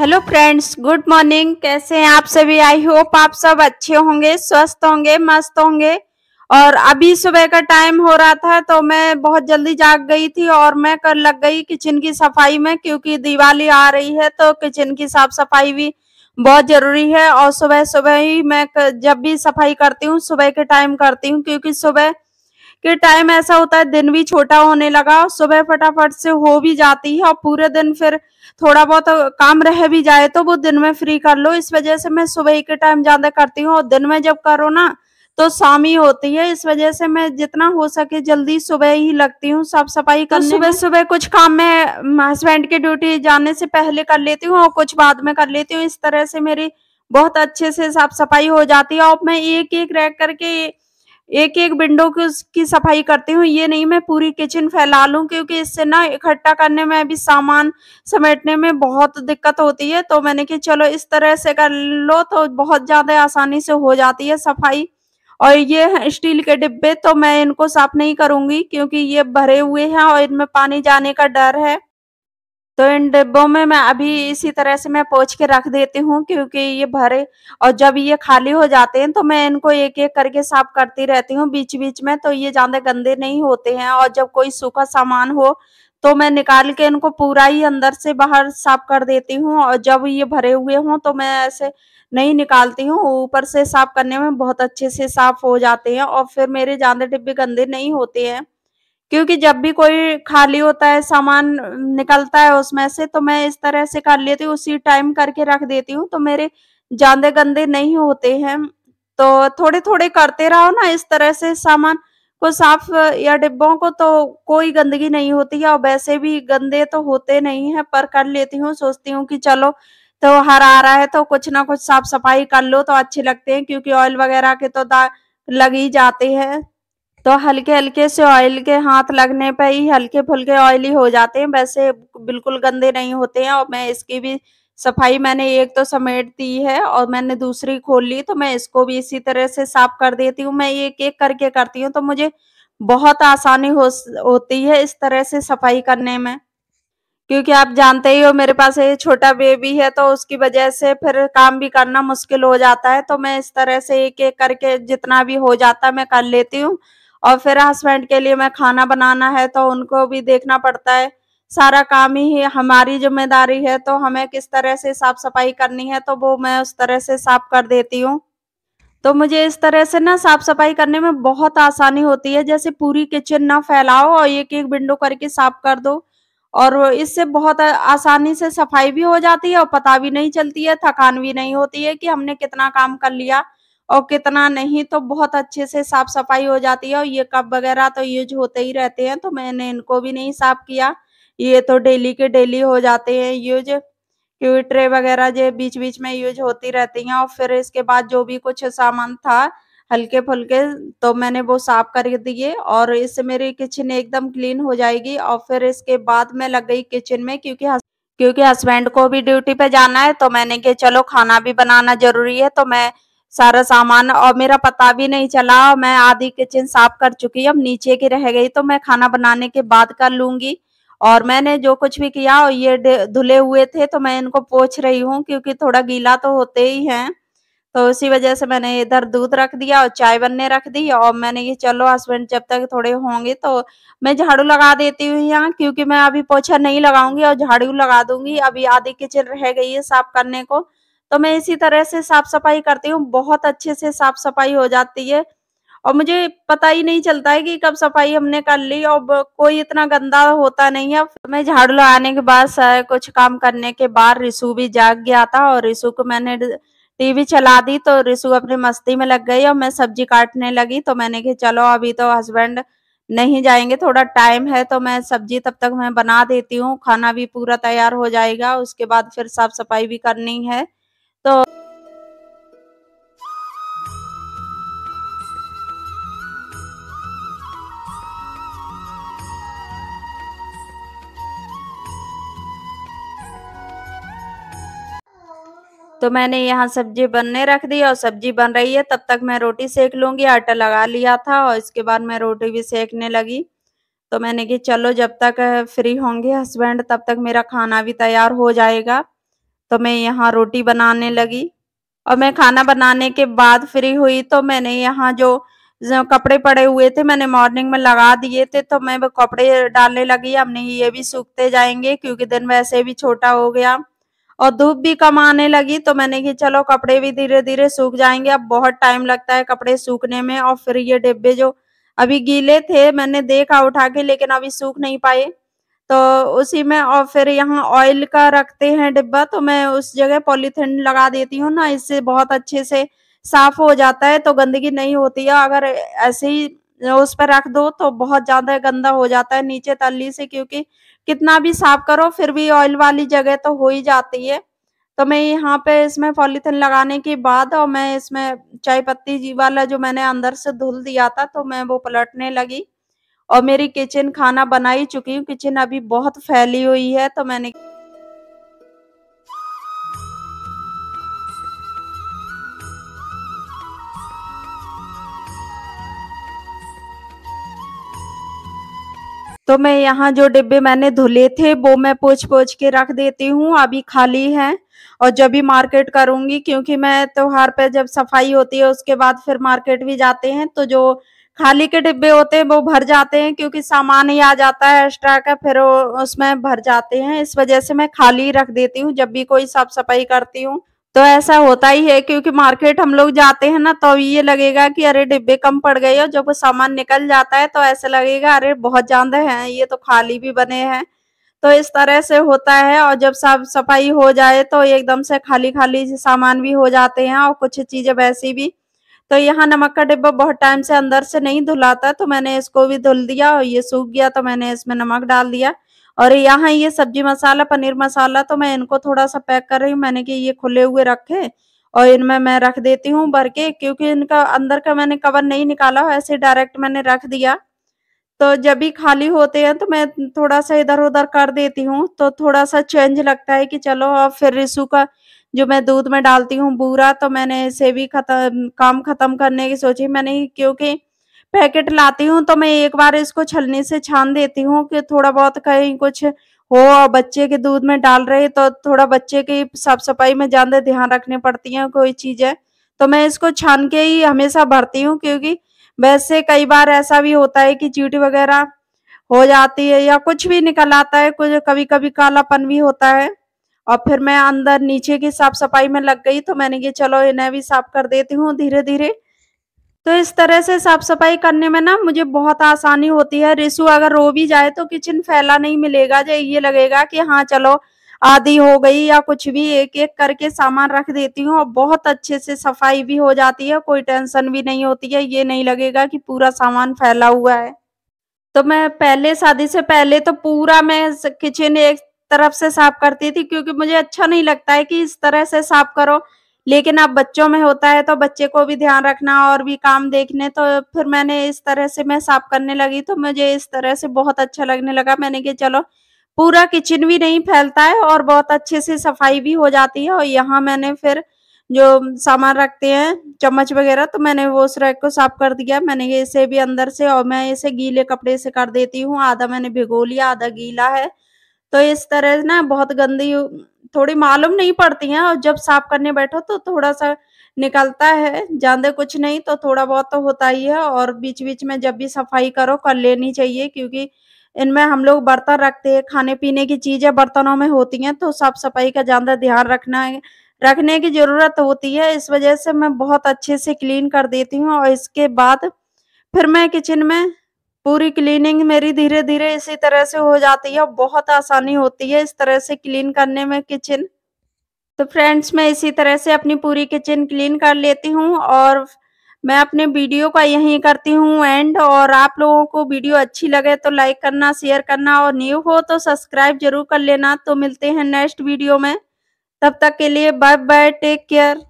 hello friends good morning कैसे हैं आप सभी आई होप आप सब अच्छे होंगे स्वस्थ होंगे मस्त होंगे और अभी सुबह का टाइम हो रहा था तो मैं बहुत जल्दी जाग गई थी और मैं कर लग गई किचन की सफाई में क्योंकि दिवाली आ रही है तो किचन की साफ सफाई भी बहुत जरूरी है और सुबह सुबह ही मैं जब भी सफाई करती हूँ सुबह के टाइम करती हूँ क्योंकि सुबह कि टाइम ऐसा होता है दिन भी छोटा होने लगा सुबह फटाफट से हो भी जाती है और पूरे दिन फिर थोड़ा बहुत काम रह भी जाए तो वो दिन में फ्री कर लो इस वजह से मैं सुबह के टाइम ज्यादा करती हूँ और दिन में जब करो ना तो शामी होती है इस वजह से मैं जितना हो सके जल्दी सुबह ही लगती हूँ साफ सफाई कर तो सुबह सुबह कुछ काम मैं हस्बैंड की ड्यूटी जाने से पहले कर लेती हूँ और कुछ बाद में कर लेती हूँ इस तरह से मेरी बहुत अच्छे से साफ सफाई हो जाती है और मैं एक एक रह करके एक एक विंडो की उसकी सफाई करती हूँ ये नहीं मैं पूरी किचन फैला लूँ क्योंकि इससे ना इकट्ठा करने में अभी सामान समेटने में बहुत दिक्कत होती है तो मैंने कि चलो इस तरह से कर लो तो बहुत ज़्यादा आसानी से हो जाती है सफाई और ये स्टील के डिब्बे तो मैं इनको साफ नहीं करूँगी क्योंकि ये भरे हुए हैं और इनमें पानी जाने का डर है तो इन डिब्बों में मैं अभी इसी तरह से मैं पोछ के रख देती हूँ क्योंकि ये भरे और जब ये खाली हो जाते हैं तो मैं इनको एक एक करके साफ करती रहती हूँ बीच बीच में तो ये ज़्यादा गंदे नहीं होते हैं और जब कोई सूखा सामान हो तो मैं निकाल के इनको पूरा ही अंदर से बाहर साफ कर देती हूँ और जब ये भरे हुए हों तो मैं ऐसे नहीं निकालती हूँ ऊपर से साफ करने में बहुत अच्छे से साफ हो जाते हैं और फिर मेरे ज़्यादा डिब्बे गंदे नहीं होते हैं क्योंकि जब भी कोई खाली होता है सामान निकलता है उसमें से तो मैं इस तरह से कर लेती हूँ उसी टाइम करके रख देती हूँ तो मेरे ज्यादा गंदे नहीं होते हैं तो थोड़े थोड़े करते रहो ना इस तरह से सामान को साफ या डिब्बों को तो कोई गंदगी नहीं होती है और वैसे भी गंदे तो होते नहीं है पर कर लेती हूँ सोचती हूँ कि चलो तो हर आ रहा है तो कुछ ना कुछ साफ सफाई कर लो तो अच्छे लगते हैं क्योंकि ऑयल वगैरह के तो दाग लग ही जाते हैं तो हल्के हल्के से ऑयल के हाथ लगने पर ही हल्के फुल्के ऑयली हो जाते हैं वैसे बिल्कुल गंदे नहीं होते हैं और मैं इसकी भी सफाई मैंने एक तो समेट दी है और मैंने दूसरी खोल ली तो मैं इसको भी इसी तरह से साफ कर देती हूँ मैं एक एक करके करती हूँ तो मुझे बहुत आसानी हो होती है इस तरह से सफाई करने में क्योंकि आप जानते ही हो मेरे पास ये छोटा बेबी है तो उसकी वजह से फिर काम भी करना मुश्किल हो जाता है तो मैं इस तरह से एक एक करके जितना भी हो जाता है मैं कर लेती हूँ और फिर हस्बैंड के लिए मैं खाना बनाना है तो उनको भी देखना पड़ता है सारा काम ही हमारी जिम्मेदारी है तो हमें किस तरह से साफ सफाई करनी है तो वो मैं उस तरह से साफ कर देती हूँ तो मुझे इस तरह से ना साफ सफाई करने में बहुत आसानी होती है जैसे पूरी किचन ना फैलाओ और एक एक विंडो करके साफ कर दो और इससे बहुत आसानी से सफाई भी हो जाती है और पता भी नहीं चलती है थकान भी नहीं होती है कि हमने कितना काम कर लिया और कितना नहीं तो बहुत अच्छे से साफ सफाई हो जाती है और ये कप वगैरह तो यूज होते ही रहते हैं तो मैंने इनको भी नहीं साफ किया ये तो डेली के डेली हो जाते हैं यूज ट्रे वगैरह जो बीच बीच में यूज होती रहती हैं और फिर इसके बाद जो भी कुछ सामान था हल्के फुल्के तो मैंने वो साफ कर दिए और इससे मेरी किचन एकदम क्लीन हो जाएगी और फिर इसके बाद मैं लग गई किचन में क्योंकि क्योंकि हस्बैंड को भी ड्यूटी पे जाना है तो मैंने कहा चलो खाना भी बनाना जरूरी है तो मैं सारा सामान और मेरा पता भी नहीं चला मैं आधी किचन साफ कर चुकी अब नीचे की रह गई तो मैं खाना बनाने के बाद कर लूंगी और मैंने जो कुछ भी किया ये धुले हुए थे तो मैं इनको पोछ रही हूँ क्योंकि थोड़ा गीला तो होते ही हैं तो उसी वजह से मैंने इधर दूध रख दिया और चाय बनने रख दी और मैंने ये चलो हस्बैंड जब तक थोड़े होंगे तो मैं झाड़ू लगा देती हूँ यहाँ क्योंकि मैं अभी पोछा नहीं लगाऊंगी और झाड़ू लगा दूंगी अभी आधी किचन रह गई है साफ करने को तो मैं इसी तरह से साफ सफाई करती हूँ बहुत अच्छे से साफ सफाई हो जाती है और मुझे पता ही नहीं चलता है कि कब सफाई हमने कर ली और कोई इतना गंदा होता नहीं है मैं झाड़ू लगाने के बाद कुछ काम करने के बाद रिसु भी जाग गया था और रिसु को मैंने टीवी चला दी तो रिसु अपनी मस्ती में लग गई और मैं सब्जी काटने लगी तो मैंने कहा चलो अभी तो हस्बैंड नहीं जाएंगे थोड़ा टाइम है तो मैं सब्जी तब तक मैं बना देती हूँ खाना भी पूरा तैयार हो जाएगा उसके बाद फिर साफ सफाई भी करनी है तो तो मैंने यहाँ सब्जी बनने रख दी और सब्जी बन रही है तब तक मैं रोटी सेक लूंगी आटा लगा लिया था और इसके बाद मैं रोटी भी सेकने लगी तो मैंने कि चलो जब तक फ्री होंगे हस्बैंड तब तक मेरा खाना भी तैयार हो जाएगा तो मैं यहाँ रोटी बनाने लगी और मैं खाना बनाने के बाद फ्री हुई तो मैंने यहाँ जो, कपड़े पड़े हुए थे मैंने मॉर्निंग में लगा दिए थे तो मैं कपड़े डालने लगी हमने ये भी सूखते जाएंगे क्योंकि दिन वैसे भी छोटा हो गया और धूप भी कम आने लगी तो मैंने कि चलो कपड़े भी धीरे धीरे सूख जाएंगे अब बहुत टाइम लगता है कपड़े सूखने में और फिर ये डिब्बे जो अभी गीले थे मैंने देखा उठा के लेकिन अभी सूख नहीं पाए तो उसी में और फिर यहाँ ऑयल का रखते हैं डिब्बा तो मैं उस जगह पॉलीथिन लगा देती हूँ ना इससे बहुत अच्छे से साफ हो जाता है तो गंदगी नहीं होती है अगर ऐसे ही उस पर रख दो तो बहुत ज्यादा गंदा हो जाता है नीचे तली से क्योंकि कितना भी साफ करो फिर भी ऑयल वाली जगह तो हो ही जाती है तो मैं यहाँ पे इसमें पॉलीथिन लगाने के बाद और मैं इसमें चाय पत्ती जी वाला जो मैंने अंदर से धुल दिया था तो मैं वो पलटने लगी और मेरी किचन खाना बना ही चुकी हूँ किचन अभी बहुत फैली हुई है तो मैंने तो मैं यहाँ जो डिब्बे मैंने धुले थे वो मैं पोछ पोछ के रख देती हूँ अभी खाली है और जब भी मार्केट करूंगी क्योंकि मैं त्योहार पे जब सफाई होती है उसके बाद फिर मार्केट भी जाते हैं तो जो खाली के डिब्बे होते हैं वो भर जाते हैं क्योंकि सामान ही आ जाता है एक्स्ट्रा का फिर उसमें भर जाते हैं इस वजह से मैं खाली रख देती हूँ जब भी कोई साफ सफाई करती हूँ तो ऐसा होता ही है क्योंकि मार्केट हम लोग जाते हैं ना तो ये लगेगा कि अरे डिब्बे कम पड़ गए और जब वो सामान निकल जाता है तो ऐसा लगेगा अरे बहुत ज्यादा है ये तो खाली भी बने हैं तो इस तरह से होता है और जब साफ सफाई हो जाए तो एकदम से खाली खाली सामान भी हो जाते हैं और कुछ चीजें वैसी भी तो यहाँ नमक का डिब्बा बहुत टाइम से अंदर से नहीं धुला था तो मैंने इसको भी धुल दिया और ये सूख गया तो मैंने इसमें नमक डाल दिया और यहाँ ये सब्जी मसाला पनीर मसाला तो मैं इनको थोड़ा सा पैक कर रही हूँ मैंने कि ये खुले हुए रखे और इनमें मैं रख देती हूँ भर के क्योंकि इनका अंदर का मैंने कवर नहीं निकाला ऐसे डायरेक्ट मैंने रख दिया तो जब भी खाली होते हैं तो मैं थोड़ा सा इधर उधर कर देती हूँ तो थोड़ा सा चेंज लगता है कि चलो और फिर रिसू का जो मैं दूध में डालती हूँ बूरा तो मैंने इसे भी खत्म काम खत्म करने की सोची मैंने क्योंकि पैकेट लाती हूँ तो मैं एक बार इसको छलनी से छान देती हूँ कि थोड़ा बहुत कहीं कुछ हो और बच्चे के दूध में डाल रहे तो थोड़ा बच्चे की साफ सफाई में ज्यादा ध्यान रखनी पड़ती है कोई चीज है तो मैं इसको छान के ही हमेशा भरती हूँ क्योंकि वैसे कई बार ऐसा भी होता है कि चीटी वगैरह हो जाती है या कुछ भी निकल आता है कुछ कभी कभी कालापन भी होता है और फिर मैं अंदर नीचे की साफ सफाई में लग गई तो मैंने कहा चलो इन्हें भी साफ कर देती हूँ धीरे धीरे तो इस तरह से साफ सफाई करने में ना मुझे बहुत आसानी होती है रिसु अगर रो भी जाए तो किचन फैला नहीं मिलेगा जो ये लगेगा कि हाँ चलो आधी हो गई या कुछ भी एक एक करके सामान रख देती हूँ और बहुत अच्छे से सफाई भी हो जाती है कोई टेंशन भी नहीं होती है ये नहीं लगेगा कि पूरा सामान फैला हुआ है तो मैं पहले शादी से पहले तो पूरा मैं किचन एक तरफ से साफ करती थी क्योंकि मुझे अच्छा नहीं लगता है कि इस तरह से साफ करो लेकिन अब बच्चों में होता है तो बच्चे को भी ध्यान रखना और भी काम देखने तो फिर मैंने इस तरह से मैं साफ करने लगी तो मुझे इस तरह से बहुत अच्छा लगने लगा मैंने कि चलो पूरा किचन भी नहीं फैलता है और बहुत अच्छे से सफाई भी हो जाती है और यहाँ मैंने फिर जो सामान रखते हैं चम्मच वगैरह तो मैंने वो उस रैक को साफ कर दिया मैंने इसे भी अंदर से और मैं इसे गीले कपड़े से कर देती हूँ आधा मैंने भिगो लिया आधा गीला है तो इस तरह ना बहुत गंदी थोड़ी मालूम नहीं पड़ती है और जब साफ करने बैठो तो थोड़ा सा निकलता है ज्यादा कुछ नहीं तो थोड़ा बहुत तो होता ही है और बीच बीच में जब भी सफाई करो कर लेनी चाहिए क्योंकि इनमें हम लोग बर्तन रखते हैं खाने पीने की चीजें बर्तनों में होती हैं तो साफ सफाई का ज्यादा ध्यान रखना है रखने की जरूरत होती है इस वजह से मैं बहुत अच्छे से क्लीन कर देती हूँ और इसके बाद फिर मैं किचन में पूरी क्लीनिंग मेरी धीरे धीरे इसी तरह से हो जाती है बहुत आसानी होती है इस तरह से क्लीन करने में किचन तो फ्रेंड्स मैं इसी तरह से अपनी पूरी किचन क्लीन कर लेती हूँ और मैं अपने वीडियो का यहीं करती हूँ एंड और आप लोगों को वीडियो अच्छी लगे तो लाइक करना शेयर करना और न्यू हो तो सब्सक्राइब जरूर कर लेना तो मिलते हैं नेक्स्ट वीडियो में तब तक के लिए बाय बाय टेक केयर